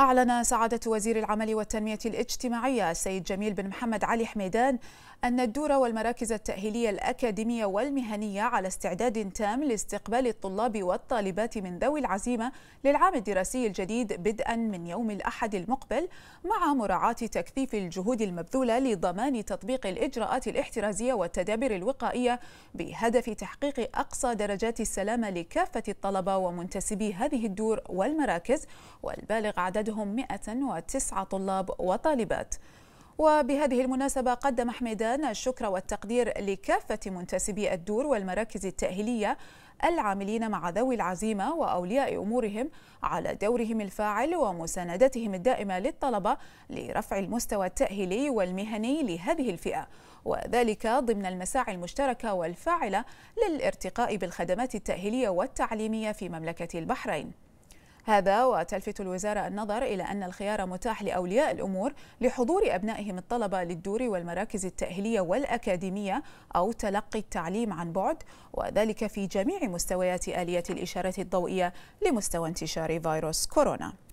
أعلن سعادة وزير العمل والتنمية الاجتماعية السيد جميل بن محمد علي حميدان أن الدور والمراكز التأهيلية الأكاديمية والمهنية على استعداد تام لاستقبال الطلاب والطالبات من ذوي العزيمة للعام الدراسي الجديد بدءا من يوم الأحد المقبل مع مراعاة تكثيف الجهود المبذولة لضمان تطبيق الإجراءات الاحترازية والتدابير الوقائية بهدف تحقيق أقصى درجات السلامة لكافة الطلبة ومنتسبي هذه الدور والمراكز والبالغ عدد عددهم 109 طلاب وطالبات وبهذه المناسبة قدم حميدان الشكر والتقدير لكافة منتسبي الدور والمراكز التأهيلية العاملين مع ذوي العزيمة وأولياء أمورهم على دورهم الفاعل ومساندتهم الدائمة للطلبة لرفع المستوى التأهيلي والمهني لهذه الفئة وذلك ضمن المساعي المشتركة والفاعلة للارتقاء بالخدمات التأهيلية والتعليمية في مملكة البحرين هذا وتلفت الوزارة النظر إلى أن الخيار متاح لأولياء الأمور لحضور أبنائهم الطلبة للدور والمراكز التأهيلية والأكاديمية أو تلقي التعليم عن بعد وذلك في جميع مستويات آلية الإشارة الضوئية لمستوى انتشار فيروس كورونا